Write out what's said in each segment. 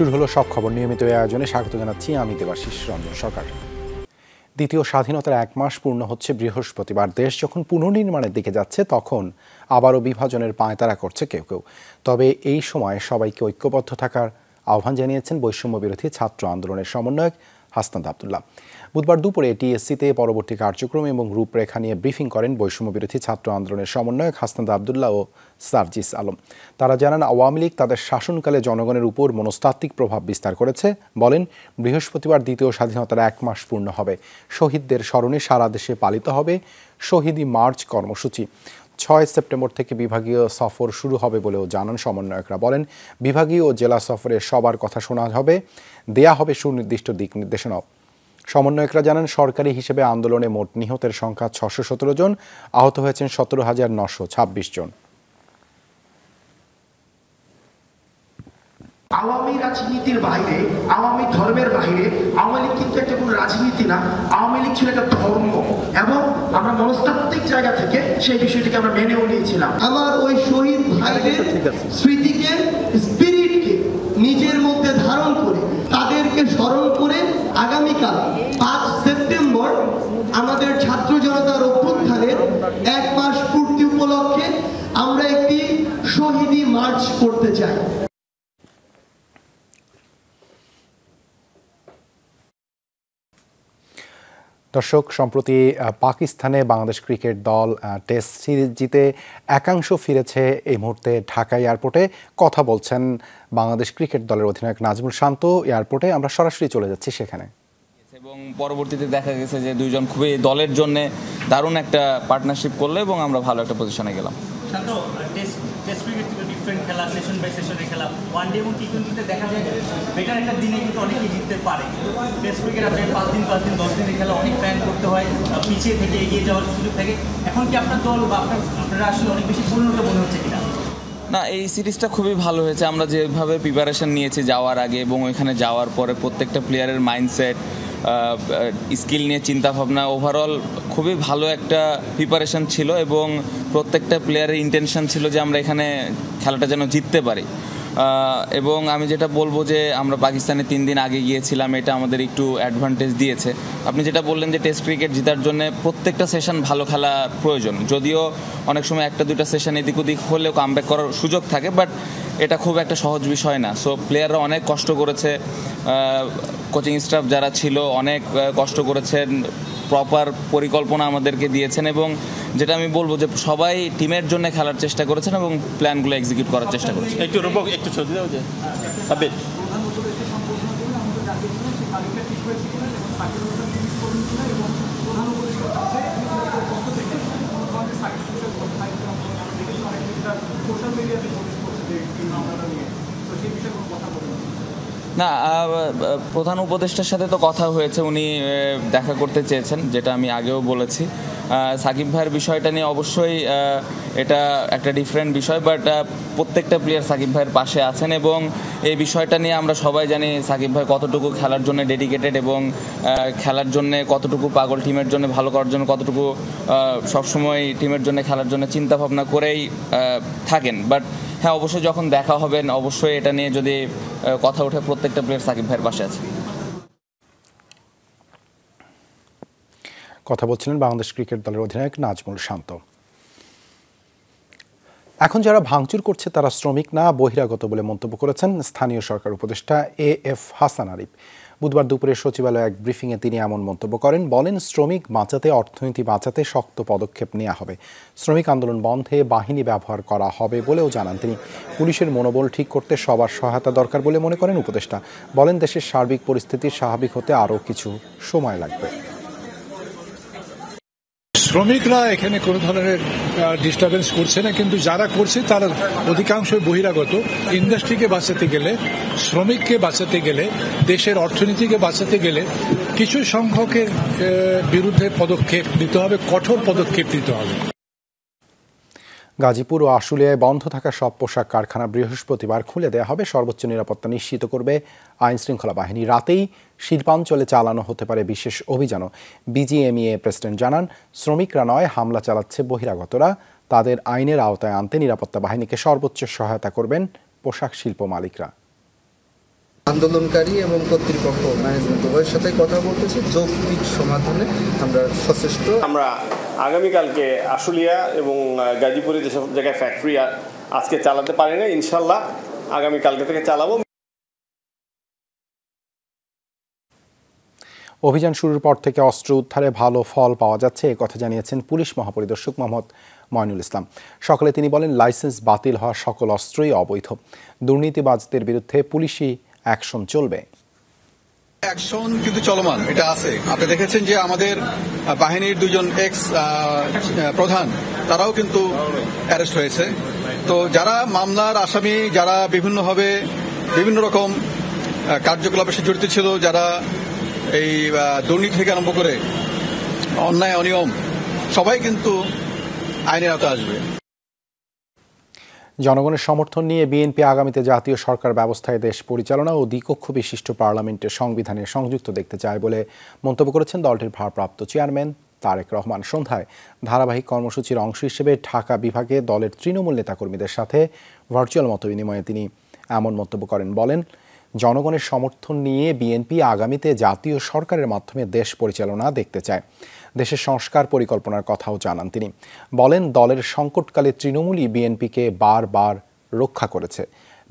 শুরু হলো সব খবর নিয়মিত আয়োজনে স্বাগত জানাচ্ছি আমি দেবাশিস রঞ্জন সরকার দ্বিতীয় স্বাধীনতার এক মাস পূর্ণ হচ্ছে বৃহস্পতিবার দেশ যখন পুনর্নির্মাণের দিকে যাচ্ছে তখন আবারও বিভাজনের পায়তারা করছে কেউ কেউ তবে এই সময় সবাইকে ঐক্যবদ্ধ থাকার আহ্বান জানিয়েছেন বৈষম্য বিরোধী ছাত্র আন্দোলনের সমন্বয়ক হাসনাদ আবদুল্লাহ বুধবার দুপুরে টিএসসিতে পরবর্তী কার্যক্রম এবং রূপরেখা নিয়ে ব্রিফিং করেন বৈষম্যবিরোধী ছাত্র আন্দোলনের সমন্বয়ক হাসনাদ আবদুল্লাহ ও সার্জিস আলম তারা জানান আওয়ামী লীগ তাদের শাসনকালে জনগণের উপর মনস্তাত্ত্বিক প্রভাব বিস্তার করেছে বলেন বৃহস্পতিবার দ্বিতীয় স্বাধীনতার এক মাস পূর্ণ হবে শহীদদের স্মরণে সারা দেশে পালিত হবে শহীদি মার্চ কর্মসূচি ছয় সেপ্টেম্বর থেকে বিভাগীয় সফর শুরু হবে বলেও জানান সমন্বয়করা বলেন বিভাগীয় ও জেলা সফরে সবার কথা শোনা হবে দেয়া হবে সুনির্দিষ্ট দিক নির্দেশনাও সমন্বয়করা জানান সরকারি হিসেবে আন্দোলনে মোট নিহতের সংখ্যা ছশো সতেরো জন আহত হয়েছেন সতেরো হাজার নশো ছাব্বিশ জন আওয়ামী রাজনীতির বাইরে আওয়ামী ধর্মের বাইরে আওয়ামী লীগ কিন্তু একটা কোনো রাজনীতি না আওয়ামী লীগ ছিল একটা ধর্ম এবং আমরা মনস্তাত্ত্বিক জায়গা থেকে সেই বিষয়টিকে আমরা মেনেও নিয়েছিলাম আমার ওই শহীদ ভাইদের স্মৃতিকে স্পিরিটকে নিজের মধ্যে ধারণ করে তাদেরকে স্মরণ করে আগামীকাল পাঁচ সেপ্টেম্বর আমাদের ছাত্র জনতার অভ্যুত্থানের এক মাস পূর্তি উপলক্ষে আমরা একটি শহীদি মার্চ করতে চাই দর্শক সম্প্রতি পাকিস্তানে বাংলাদেশ ক্রিকেট দল টেস্ট সিরিজ জিতে একাংশ ফিরেছে এই মুহূর্তে ঢাকা এয়ারপোর্টে কথা বলছেন বাংলাদেশ ক্রিকেট দলের অধিনায়ক নাজমুল শান্ত এয়ারপোর্টে আমরা সরাসরি চলে যাচ্ছি সেখানে এবং পরবর্তীতে দেখা গেছে যে দুইজন খুবই দলের জন্য দারুণ একটা পার্টনারশিপ করলো এবং আমরা ভালো একটা পজিশনে গেলাম সেশন বাই সেশনে খেলাম ওয়ান ডে এবং টি টোয়েন্টিতে দেখা যায় বেটার একটা দিনে কিন্তু অনেকে জিততে পারে টেস্ট ক্রিকেট আপনার পাঁচ দিন পাঁচ দিন দশ দিনে খেলা অনেক প্ল্যান করতে হয় পিছিয়ে থেকে এগিয়ে যাওয়ার সুযোগ থাকে এখন কি আপনার দল বা আপনার আপনারা আসলে অনেক বেশি পরিণত মনে হচ্ছে কিনা না এই সিরিজটা খুবই ভালো হয়েছে আমরা যেভাবে প্রিপারেশন নিয়েছি যাওয়ার আগে এবং ওইখানে যাওয়ার পরে প্রত্যেকটা প্লেয়ারের মাইন্ডসেট স্কিল নিয়ে চিন্তাভাবনা ওভারঅল খুবই ভালো একটা প্রিপারেশন ছিল এবং প্রত্যেকটা প্লেয়ারের ইন্টেনশন ছিল যে আমরা এখানে খেলাটা যেন জিততে পারি এবং আমি যেটা বলবো যে আমরা পাকিস্তানে তিন দিন আগে গিয়েছিলাম এটা আমাদের একটু অ্যাডভান্টেজ দিয়েছে আপনি যেটা বললেন যে টেস্ট ক্রিকেট জেতার জন্য প্রত্যেকটা সেশন ভালো খেলা প্রয়োজন যদিও অনেক সময় একটা দুটা সেশন এদিক ওদিক হলেও কামব্যাক করার সুযোগ থাকে বাট এটা খুব একটা সহজ বিষয় না সো প্লেয়াররা অনেক কষ্ট করেছে কোচিং স্টাফ যারা ছিল অনেক কষ্ট করেছেন প্রপার পরিকল্পনা আমাদেরকে দিয়েছেন এবং যেটা আমি বলবো যে সবাই টিমের জন্য খেলার চেষ্টা করেছেন এবং প্ল্যানগুলো এক্সিকিউট করার চেষ্টা করেছেন একটু রূপক একটু ছবি দাও যে না প্রধান উপদেষ্টার সাথে তো কথা হয়েছে উনি দেখা করতে চেয়েছেন যেটা আমি আগেও বলেছি সাকিব ভাইয়ের বিষয়টা নিয়ে অবশ্যই এটা একটা ডিফারেন্ট বিষয় বাট প্রত্যেকটা প্লেয়ার সাকিব ভাইয়ের পাশে আছেন এবং এই বিষয়টা নিয়ে আমরা সবাই জানি সাকিব ভাই কতটুকু খেলার জন্য ডেডিকেটেড এবং খেলার জন্য কতটুকু পাগল টিমের জন্য ভালো করার জন্য কতটুকু সবসময় টিমের জন্য খেলার জন্য চিন্তা ভাবনা করেই থাকেন বাট হ্যাঁ অবশ্যই যখন দেখা হবে অবশ্যই এটা নিয়ে যদি কথা উঠে প্রত্যেকটা প্লেয়ার সাকিব ভাইয়ের পাশে আছে কথা বলছিলেন বাংলাদেশ ক্রিকেট দলের অধিনায়ক নাজমুল শান্ত এখন যারা ভাঙচুর করছে তারা শ্রমিক না বহিরাগত বলে মন্তব্য করেছেন স্থানীয় সরকার উপদেষ্টা এ এফ হাসান আরিফ বুধবার দুপুরে সচিবালয়ে এক ব্রিফিংয়ে তিনি এমন মন্তব্য করেন বলেন শ্রমিক বাঁচাতে অর্থনীতি বাঁচাতে শক্ত পদক্ষেপ নেওয়া হবে শ্রমিক আন্দোলন বন্ধে বাহিনী ব্যবহার করা হবে বলেও জানান তিনি পুলিশের মনোবল ঠিক করতে সবার সহায়তা দরকার বলে মনে করেন উপদেষ্টা বলেন দেশের সার্বিক পরিস্থিতি স্বাভাবিক হতে আরও কিছু সময় লাগবে শ্রমিকরা এখানে কোনো ধরনের ডিস্টারবেন্স করছে না কিন্তু যারা করছে তারা অধিকাংশ বহিরাগত ইন্ডাস্ট্রিকে বাঁচাতে গেলে শ্রমিককে বাঁচাতে গেলে দেশের অর্থনীতিকে বাঁচাতে গেলে কিছু সংখ্যকের বিরুদ্ধে পদক্ষেপ নিতে হবে কঠোর পদক্ষেপ নিতে হবে গাজীপুর ও আশুলিয়ায় বন্ধ থাকা সব পোশাক কারখানা বৃহস্পতিবার খুলে দেওয়া হবে সর্বোচ্চ নিরাপত্তা নিশ্চিত করবে আইন শৃঙ্খলা বাহিনী রাতেই শিল্পাঞ্চলে চালানো হতে পারে বিশেষ অভিযানও বিজিএমইএ প্রেসিডেন্ট জানান শ্রমিকরা নয় হামলা চালাচ্ছে বহিরাগতরা তাদের আইনের আওতায় আনতে নিরাপত্তা বাহিনীকে সর্বোচ্চ সহায়তা করবেন পোশাক শিল্প মালিকরা আন্দোলনকারী এবং কর্তৃপক্ষ ম্যানেজমেন্ট উভয়ের সাথে কথা বলতেছি যৌক্তিক সমাধানে আমরা সচেষ্ট আমরা আগামীকালকে আশুলিয়া এবং গাজীপুরে যেসব জায়গায় ফ্যাক্টরি আজকে চালাতে পারি না ইনশাল্লাহ আগামীকালকে থেকে চালাবো অভিযান শুরুর পর থেকে অস্ত্র উদ্ধারে ভালো ফল পাওয়া যাচ্ছে কথা জানিয়েছেন পুলিশ মহাপরিদর্শক মোহাম্মদ ময়নুল ইসলাম সকালে তিনি বলেন লাইসেন্স বাতিল হওয়া সকল অস্ত্রই অবৈধ দুর্নীতিবাজদের বিরুদ্ধে পুলিশি অ্যাকশন চলবে অ্যাকশন কিন্তু চলমান এটা আছে আপনি দেখেছেন যে আমাদের বাহিনীর দুজন এক্স প্রধান তারাও কিন্তু অ্যারেস্ট হয়েছে তো যারা মামলার আসামি যারা বিভিন্নভাবে বিভিন্ন রকম কার্যকলাপের সাথে জড়িত ছিল যারা এই দুর্নীতি থেকে আরম্ভ করে অন্যায় অনিয়ম সবাই কিন্তু আইনের আওতায় আসবে জনগণের সমর্থন নিয়ে বিএনপি আগামীতে জাতীয় সরকার ব্যবস্থায় দেশ পরিচালনা ও দ্বিকক্ষ বিশিষ্ট পার্লামেন্টের সংবিধানে সংযুক্ত দেখতে চায় বলে মন্তব্য করেছেন দলটির ভারপ্রাপ্ত চেয়ারম্যান তারেক রহমান সন্ধ্যায় ধারাবাহিক কর্মসূচির অংশ হিসেবে ঢাকা বিভাগে দলের তৃণমূল নেতাকর্মীদের সাথে ভার্চুয়াল মতবিনিময়ে তিনি এমন মন্তব্য করেন বলেন জনগণের সমর্থন নিয়ে বিএনপি আগামীতে জাতীয় সরকারের মাধ্যমে দেশ পরিচালনা দেখতে চায় দেশের সংস্কার পরিকল্পনার কথাও জানান তিনি বলেন দলের সংকটকালে তৃণমূলই বিএনপিকে বারবার রক্ষা করেছে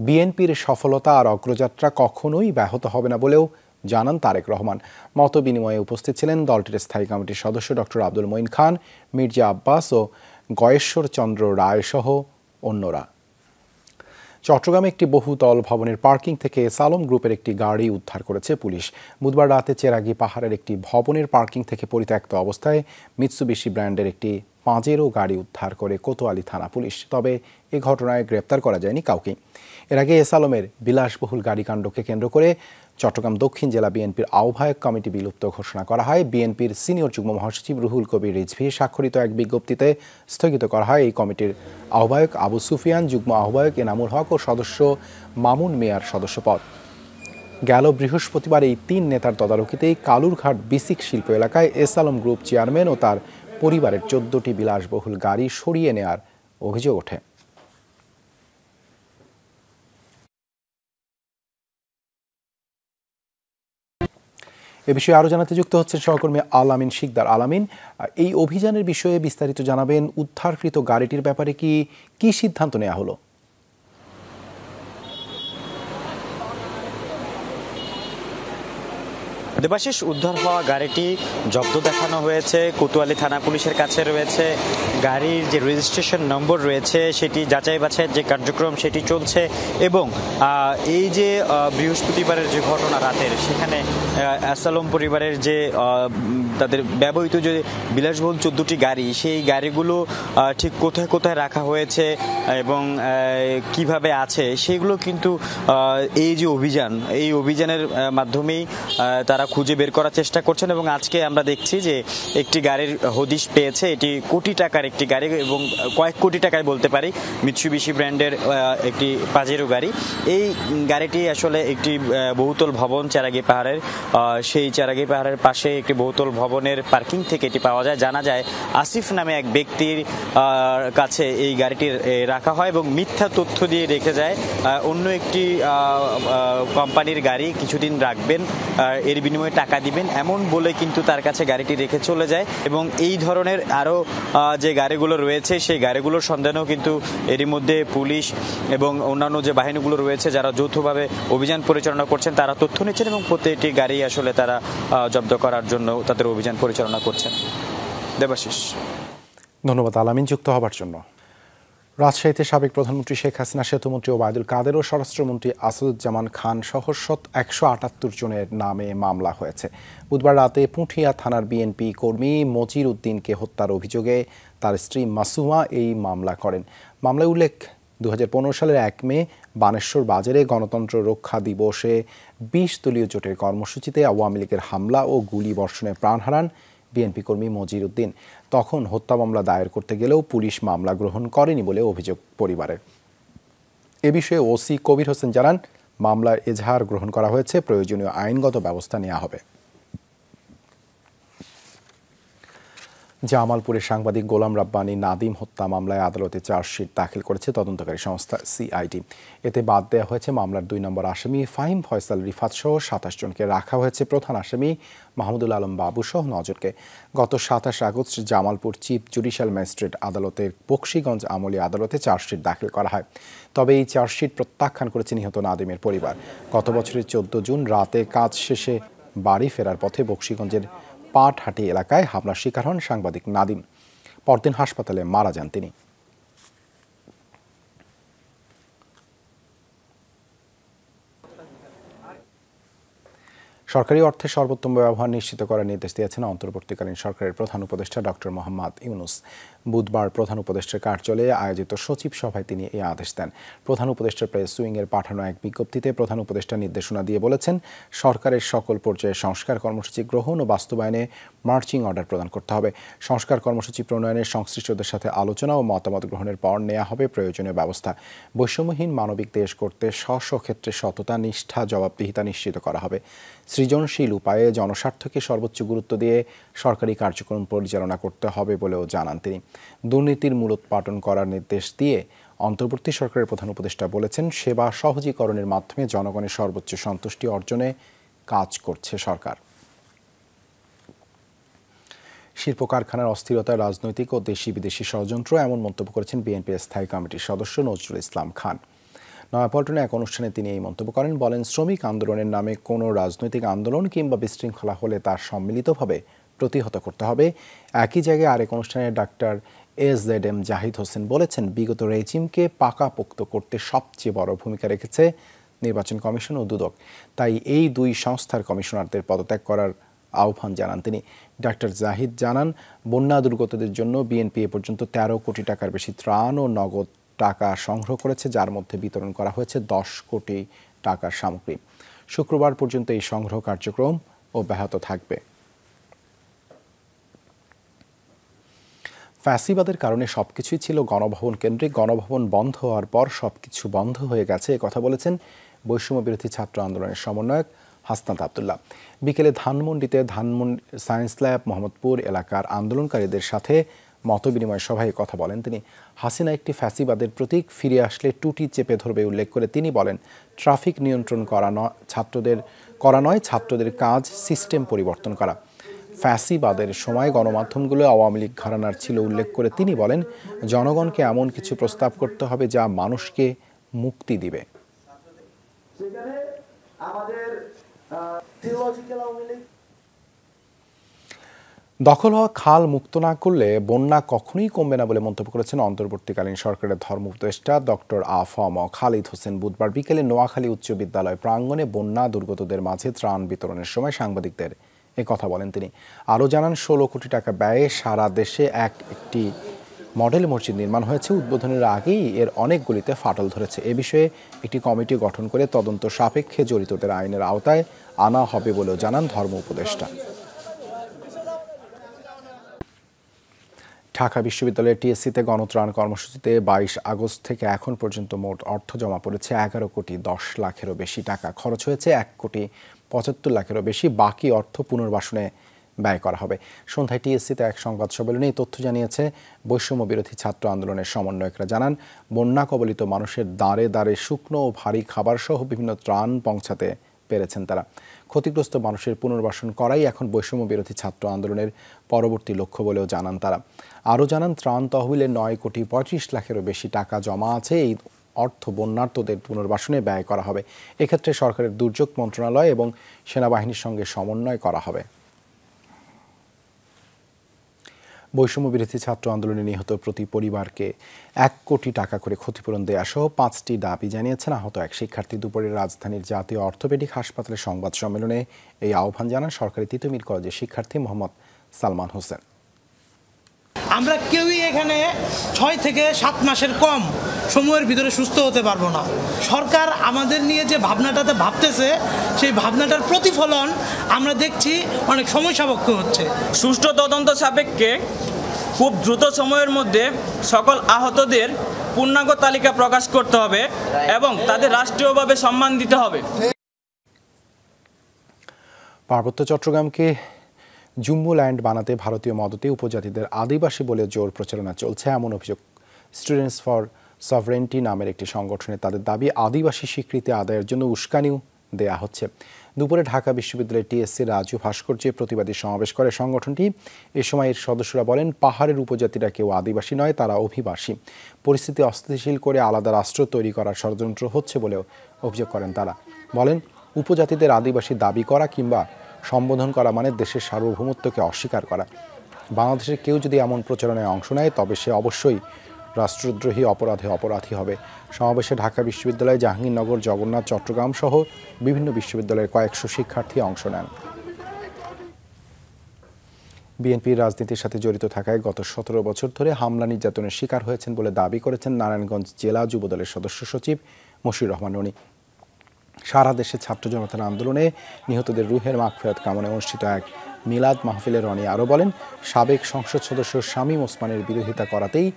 বিএনপির সফলতা আর অগ্রযাত্রা কখনোই ব্যাহত হবে না বলেও জানান তারেক রহমান মত বিনিময়ে উপস্থিত ছিলেন দলটির স্থায়ী কমিটির সদস্য ডক্টর আব্দুল মঈন খান মির্জা আব্বাস ও গয়েশ্বর চন্দ্র রায় সহ অন্যরা চট্টগ্রামে একটি বহুতল ভবনের পার্কিং থেকে সালম গ্রুপের একটি গাড়ি উদ্ধার করেছে পুলিশ বুধবার রাতে চেরাগি পাহাড়ের একটি ভবনের পার্কিং থেকে পরিত্যক্ত অবস্থায় মিৎসুবিশি ব্র্যান্ডের একটি পাঁচেরও গাড়ি উদ্ধার করে কোতোয়ালি থানা পুলিশ তবে এ ঘটনায় গ্রেপ্তার করা যায়নি কাউকে এর আগে এস আলমের বিলাসবহুল গাড়িকাণ্ডকে কেন্দ্র করে চট্টগ্রাম দক্ষিণ জেলা বিএনপির আহ্বায়ক কমিটি বিলুপ্ত ঘোষণা করা হয় বিএনপির সিনিয়র যুগ্ম মহাসচিব রুহুল কবির রিজভি স্বাক্ষরিত এক বিজ্ঞপ্তিতে স্থগিত করা হয় এই কমিটির আহ্বায়ক আবু সুফিয়ান যুগ্ম আহ্বায়ক এনামুল হক ও সদস্য মামুন মেয়ার সদস্যপদ গেল বৃহস্পতিবার এই তিন নেতার তদারকিতেই কালুরঘাট বিসিক শিল্প এলাকায় এস আলম গ্রুপ চেয়ারম্যান ও তার পরিবারের চোদ্দটি বিলাসবহুল গাড়ি সরিয়ে নেয়ার অভিযোগ ওঠে এ বিষয়ে আরও জানাতে যুক্ত হচ্ছেন সহকর্মী আলামিন শিকদার আলামিন এই অভিযানের বিষয়ে বিস্তারিত জানাবেন উদ্ধারকৃত গাড়িটির ব্যাপারে কি কি সিদ্ধান্ত নেওয়া হলো দেবাশিস উদ্ধার হওয়া গাড়িটি জব্দ দেখানো হয়েছে কোতোয়ালি থানা পুলিশের কাছে রয়েছে গাড়ির যে রেজিস্ট্রেশন নম্বর রয়েছে সেটি যাচাই বাছাইয়ের যে কার্যক্রম সেটি চলছে এবং এই যে বৃহস্পতিবারের যে ঘটনা রাতের সেখানে অ্যাসালম পরিবারের যে তাদের ব্যবহৃত যে বিলাসবহুল চোদ্দোটি গাড়ি সেই গাড়িগুলো ঠিক কোথায় কোথায় রাখা হয়েছে এবং কিভাবে আছে সেগুলো কিন্তু এই যে অভিযান এই অভিযানের মাধ্যমেই তারা খুঁজে বের করার চেষ্টা করছেন এবং আজকে আমরা দেখছি যে একটি গাড়ির হদিশ পেয়েছে এটি কোটি টাকার একটি গাড়ি এবং কয়েক কোটি টাকায় বলতে পারি মিৎসুবিশি ব্র্যান্ডের একটি পাজেরো গাড়ি এই গাড়িটি আসলে একটি বহুতল ভবন চেরাগি পাহাড়ের সেই চেরাগি পাহাড়ের পাশে একটি বহুতল ভবনের পার্কিং থেকে এটি পাওয়া যায় জানা যায় আসিফ নামে এক ব্যক্তির কাছে এই গাড়িটি রাখা হয় এবং মিথ্যা তথ্য দিয়ে রেখে যায় অন্য একটি কোম্পানির গাড়ি কিছুদিন রাখবেন এর বিনিময়ে বিনিময়ে টাকা দিবেন এমন বলে কিন্তু তার কাছে গাড়িটি রেখে চলে যায় এবং এই ধরনের আরও যে গাড়িগুলো রয়েছে সেই গাড়িগুলোর সন্ধানেও কিন্তু এরই মধ্যে পুলিশ এবং অন্যান্য যে বাহিনীগুলো রয়েছে যারা যৌথভাবে অভিযান পরিচালনা করছেন তারা তথ্য নিচ্ছেন এবং প্রত্যেকটি গাড়ি আসলে তারা জব্দ করার জন্য তাদের অভিযান পরিচালনা করছেন দেবাশিস ধন্যবাদ আলামিন যুক্ত হবার জন্য রাজশাহীতে সাবেক প্রধানমন্ত্রী শেখ হাসিনা সেতুমন্ত্রী ওবায়দুল কাদের ও স্বরাষ্ট্রমন্ত্রী আসাদুজ্জামান খান সহ সত একশো আটাত্তর জনের নামে মামলা হয়েছে বুধবার রাতে পুঁঠিয়া থানার বিএনপি কর্মী মজির উদ্দিনকে হত্যার অভিযোগে তার স্ত্রী মাসুমা এই মামলা করেন মামলায় উল্লেখ দু সালের এক মে বানেশ্বর বাজারে গণতন্ত্র রক্ষা দিবসে বিশ দলীয় জোটের কর্মসূচিতে আওয়ামী লীগের হামলা ও গুলি বর্ষণে প্রাণ হারান বিএনপি কর্মী মজির উদ্দিন তখন হত্যা মামলা দায়ের করতে গেলেও পুলিশ মামলা গ্রহণ করেনি বলে অভিযোগ পরিবারের এ বিষয়ে ওসি কবির হোসেন জানান মামলার এজাহার গ্রহণ করা হয়েছে প্রয়োজনীয় আইনগত ব্যবস্থা নেওয়া হবে জামালপুরের সাংবাদিক গোলাম রাব্বানি নাদিম হত্যা মামলায় আদালতে চার্জশিট দাখিল করেছে তদন্তকারী সংস্থা সিআইডি এতে বাদ দেওয়া হয়েছে মামলার দুই নম্বর আসামি ফাহিম ফয়সাল রিফাত সহ সাতাশ জনকে রাখা হয়েছে প্রধান আসামি মাহমুদুল আলম বাবু সহ নজরকে গত সাতাশ August Jamalpur chief judicial magistrate আদালতের বক্সিগঞ্জ আমলি আদালতে চার্জশিট দাখিল করা হয় তবে এই চার্জশিট প্রত্যাখ্যান করেছে নিহত নাদিমের পরিবার গত বছরের চোদ্দ জুন রাতে কাজ শেষে বাড়ি ফেরার পথে বক্সিগঞ্জের পাটহাটি এলাকায় হামলার শিকার হন সাংবাদিক নাদিম পরদিন হাসপাতালে মারা যান তিনি সরকারি অর্থে সর্বোত্তম ব্যবহার নিশ্চিত করার নির্দেশ দিয়েছেন অন্তর্বর্তীকালীন সরকারের প্রধান উপদেষ্টা ডক্টর মোহাম্মদ ইউনুস বুধবার প্রধান উপদেষ্টার কার্যালয়ে আয়োজিত সচিব সভায় তিনি এই আদেশ দেন প্রধান উপদেষ্টার প্রেস সুইংয়ের পাঠানো এক বিজ্ঞপ্তিতে প্রধান উপদেষ্টা নির্দেশনা দিয়ে বলেছেন সরকারের সকল পর্যায়ে সংস্কার কর্মসূচি গ্রহণ ও বাস্তবায়নে মার্চিং অর্ডার প্রদান করতে হবে সংস্কার কর্মসূচি প্রণয়নের সংশ্লিষ্টদের সাথে আলোচনা ও মতামত গ্রহণের পর নেওয়া হবে প্রয়োজনীয় ব্যবস্থা বৈষম্যহীন মানবিক দেশ করতে স্ব ক্ষেত্রে সততা নিষ্ঠা জবাবদিহিতা নিশ্চিত করা হবে সৃজনশীল উপায়ে জনস্বার্থকে সর্বোচ্চ গুরুত্ব দিয়ে সরকারি কার্যক্রম পরিচালনা করতে হবে বলেও জানান তিনি দুর্নীতির মূলোৎপাটন করার নির্দেশ দিয়ে অন্তর্বর্তী সরকারের প্রধান উপদেষ্টা বলেছেন সেবা সহজীকরণের মাধ্যমে জনগণের সর্বোচ্চ সন্তুষ্টি অর্জনে কাজ করছে সরকার শিল্প কারখানার অস্থিরতায় রাজনৈতিক ও দেশি বিদেশি ষড়যন্ত্র এমন মন্তব্য করেছেন বিএনপির স্থায়ী কমিটির সদস্য নজরুল ইসলাম খান নয়াপল্টনে এক অনুষ্ঠানে তিনি এই মন্তব্য করেন বলেন শ্রমিক আন্দোলনের নামে কোনো রাজনৈতিক আন্দোলন কিংবা বিশৃঙ্খলা হলে তার সম্মিলিতভাবে প্রতিহত করতে হবে একই জায়গায় আরেক অনুষ্ঠানে doctor S Z M Zahid Hossain বলেছেন বিগত রেজিমকে পাকাপোক্ত করতে সবচেয়ে বড় ভূমিকা রেখেছে নির্বাচন কমিশন ও দুদক তাই এই দুই সংস্থার কমিশনারদের পদত্যাগ করার আহ্বান জানান তিনি ডাক্তার জাহিদ জানান বন্যা দুর্গতদের জন্য বিএনপি এ পর্যন্ত তেরো কোটি টাকার বেশি ত্রাণ ও নগদ টাকা সংগ্রহ করেছে যার মধ্যে বিতরণ করা হয়েছে দশ কোটি টাকার সামগ্রী শুক্রবার পর্যন্ত এই সংগ্রহ কার্যক্রম অব্যাহত থাকবে ফ্যাসিবাদের কারণে সবকিছুই ছিল গণভবন কেন্দ্রিক গণভবন বন্ধ হওয়ার পর সবকিছু বন্ধ হয়ে গেছে কথা বলেছেন বৈষম্য বিরোধী ছাত্র আন্দোলনের সমন্বয়ক হাসনাত আবদুল্লাহ বিকেলে ধানমন্ডিতে ধানমন্ডি সায়েন্স ল্যাব মোহাম্মদপুর এলাকার আন্দোলনকারীদের সাথে মতবিনিময় সভায় কথা বলেন তিনি হাসিনা একটি ফ্যাসিবাদের প্রতীক ফিরে আসলে টুটি চেপে ধরবে উল্লেখ করে তিনি বলেন ট্রাফিক নিয়ন্ত্রণ করা নয় ছাত্রদের করা নয় ছাত্রদের কাজ সিস্টেম পরিবর্তন করা ফ্যাসিবাদের সময় গণমাধ্যমগুলো আওয়ামী লীগ ঘরানার ছিল উল্লেখ করে তিনি বলেন জনগণকে এমন কিছু প্রস্তাব করতে হবে যা মানুষকে মুক্তি দিবে আমাদের দখল হওয়া খাল মুক্ত না করলে বন্যা কখনোই কমবে না বলে মন্তব্য করেছেন অন্তর্বর্তীকালীন সরকারের ধর্ম উপদেষ্টা ডক্টর আফম খালিদ হোসেন বুধবার বিকেলে নোয়াখালী উচ্চ বিদ্যালয় প্রাঙ্গণে বন্যা দুর্গতদের মাঝে ত্রাণ বিতরণের সময় সাংবাদিকদের কথা বলেন তিনি আরও জানান ষোলো কোটি টাকা ব্যয়ে সারা দেশে এক একটি মডেল মসজিদ নির্মাণ হয়েছে উদ্বোধনের আগেই এর অনেকগুলিতে ফাটল ধরেছে এ বিষয়ে একটি কমিটি গঠন করে তদন্ত সাপেক্ষে জড়িতদের আইনের আওতায় আনা হবে বলেও জানান ধর্ম উপদেষ্টা ঢাকা বিশ্ববিদ্যালয়ের টিএসসিতে গণত্রাণ কর্মসূচিতে বাইশ আগস্ট থেকে এখন পর্যন্ত মোট অর্থ জমা পড়েছে এগারো কোটি দশ লাখেরও বেশি টাকা খরচ হয়েছে এক কোটি পঁচাত্তর লাখেরও বেশি বাকি অর্থ পুনর্বাসনে ব্যয় করা হবে সন্ধ্যায় টিএসসিতে এক সংবাদ সম্মেলনে এই তথ্য জানিয়েছে বৈষম্য বিরোধী ছাত্র আন্দোলনের সমন্বয়করা জানান বন্যা কবলিত মানুষের দাঁড়ে দাঁড়ে শুকনো ও ভারী খাবারসহ বিভিন্ন ত্রাণ পৌঁছাতে পেরেছেন তারা ক্ষতিগ্রস্ত মানুষের পুনর্বাসন করাই এখন বৈষম্য বিরোধী ছাত্র আন্দোলনের পরবর্তী লক্ষ্য বলেও জানান তারা আরও জানান ত্রাণ তহবিলে নয় কোটি পঁয়ত্রিশ লাখেরও বেশি টাকা জমা আছে এই অর্থ বন্যার্থদের পুনর্বাসনে ব্যয় করা হবে এক্ষেত্রে সরকারের দুর্যোগ মন্ত্রণালয় এবং সেনাবাহিনীর সঙ্গে সমন্বয় করা হবে বৈষম্য বিরোধী ছাত্র আন্দোলনে নিহত প্রতি পরিবারকে এক কোটি টাকা করে ক্ষতিপূরণ দেয়া সহ পাঁচটি দাবি জানিয়েছেন আহত এক শিক্ষার্থী দুপুরে রাজধানীর জাতীয় অর্থোপেডিক হাসপাতালে সংবাদ সম্মেলনে এই আহ্বান জানান সরকারি তিতুমির কলেজের শিক্ষার্থী মোহাম্মদ সালমান হোসেন আমরা কেউই এখানে ছয় থেকে সাত মাসের কম সময়ের ভিতরে সুস্থ হতে পারবো না সরকার আমাদের নিয়ে যে ভাবনাটাতে ভাবতেছে সেই ভাবনাটার প্রতিফলন আমরা দেখছি অনেক সময় সাপেক্ষ হচ্ছে সুষ্ঠু তদন্ত সাপেক্ষে খুব দ্রুত সময়ের মধ্যে সকল আহতদের পূর্ণাঙ্গ তালিকা প্রকাশ করতে হবে এবং তাদের রাষ্ট্রীয়ভাবে সম্মান দিতে হবে পার্বত্য চট্টগ্রামকে জুম্মু ল্যান্ড বানাতে ভারতীয় মদতে উপজাতিদের আদিবাসী বলে জোর প্রচারণা চলছে এমন অভিযোগ স্টুডেন্টস ফর সভরেন্টি নামের একটি সংগঠনে তাদের দাবি আদিবাসী স্বীকৃতি আদায়ের জন্য উস্কানিও দেয়া হচ্ছে দুপুরে ঢাকা বিশ্ববিদ্যালয়ের টিএসসি রাজু ভাস্কর্যে প্রতিবাদী সমাবেশ করে সংগঠনটি এ সময় এর সদস্যরা বলেন পাহাড়ের উপজাতিরা কেউ আদিবাসী নয় তারা অভিবাসী পরিস্থিতি অস্থিতিশীল করে আলাদা রাষ্ট্র তৈরি করার ষড়যন্ত্র হচ্ছে বলেও অভিযোগ করেন তারা বলেন উপজাতিদের আদিবাসী দাবি করা কিংবা সম্বোধন করা মানে দেশের সার্বভৌমত্বকে অস্বীকার করা বাংলাদেশের কেউ যদি এমন প্রচারণে অংশ নেয় তবে সে অবশ্যই রাষ্ট্রদ্রোহী অপরাধে অপরাধী হবে সমাবেশে ঢাকা বিশ্ববিদ্যালয় জাহাঙ্গীরনগর জগন্নাথ চট্টগ্রাম সহ বিভিন্ন বিশ্ববিদ্যালয়ের কয়েকশো শিক্ষার্থী অংশ নেন বিএনপির রাজনীতির সাথে জড়িত থাকায় গত সতেরো বছর ধরে হামলা নির্যাতনের শিকার হয়েছেন বলে দাবি করেছেন নারায়ণগঞ্জ জেলা যুবদলের সদস্য সচিব মশিউর রহমান রনি সারা দেশে ছাত্র জনতার আন্দোলনে নিহতদের রুহের মাগফেরাত কামনে অনুষ্ঠিত এক মিলাদ মাহফিলে রনি আরও বলেন সাবেক সংসদ সদস্য শামীম ওসমানের বিরোধিতা করাতেই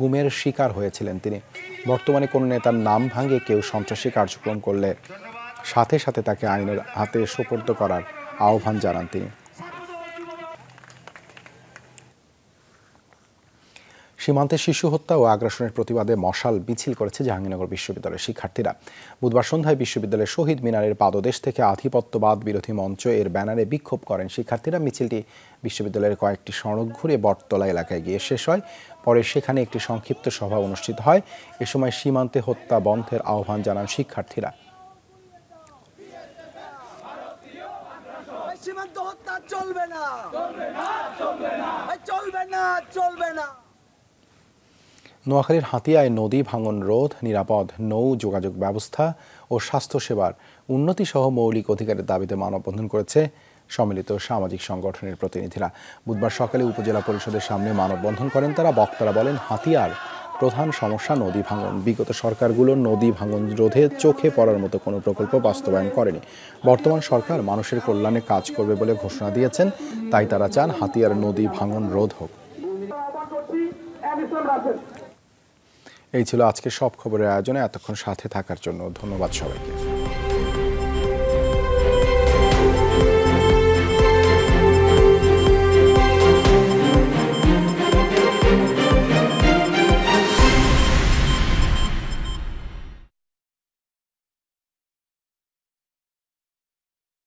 গুমের শিকার হয়েছিলেন তিনি বর্তমানে কোনো নেতার নাম ভাঙে কেউ সন্ত্রাসী কার্যক্রম করলে সাথে সাথে তাকে আইনের হাতে সুপর্দ করার আহ্বান জানান তিনি সীমান্তে শিশু হত্যা ও আগ্রাসনের প্রতিবাদে মশাল মিছিল করেছে জাহাঙ্গীরনগর বিশ্ববিদ্যালয়ের শিক্ষার্থীরা বুধবার সন্ধ্যায় বিশ্ববিদ্যালয়ের শহীদ মিনারের পাদদেশ থেকে আধিপত্যবাদ বিরোধী মঞ্চ এর ব্যানারে বিক্ষোভ করেন শিক্ষার্থীরা মিছিলটি বিশ্ববিদ্যালয়ের কয়েকটি সড়ক ঘুরে বটতলা এলাকায় গিয়ে শেষ হয় পরে সেখানে একটি সংক্ষিপ্ত সভা অনুষ্ঠিত হয় এ সময় সীমান্তে হত্যা বন্ধের আহ্বান জানান শিক্ষার্থীরা সীমান্ত হত্যা চলবে না চলবে না চলবে না চলবে না নোয়াখালীর হাতিয়ায় নদী ভাঙন রোধ নিরাপদ নৌ যোগাযোগ ব্যবস্থা ও স্বাস্থ্যসেবার উন্নতিসহ মৌলিক অধিকারের দাবিতে মানববন্ধন করেছে সম্মিলিত সামাজিক সংগঠনের প্রতিনিধিরা বুধবার সকালে উপজেলা পরিষদের সামনে মানববন্ধন করেন তারা বক্তারা বলেন হাতিয়ার প্রধান সমস্যা নদী ভাঙন বিগত সরকারগুলো নদী ভাঙন রোধে চোখে পড়ার মতো কোনো প্রকল্প বাস্তবায়ন করেনি বর্তমান সরকার মানুষের কল্যাণে কাজ করবে বলে ঘোষণা দিয়েছেন তাই তারা চান হাতিয়ার নদী ভাঙন রোধ হোক এই ছিল আজকের সব খবরের আয়োজনে এতক্ষণ সাথে থাকার জন্য ধন্যবাদ সবাইকে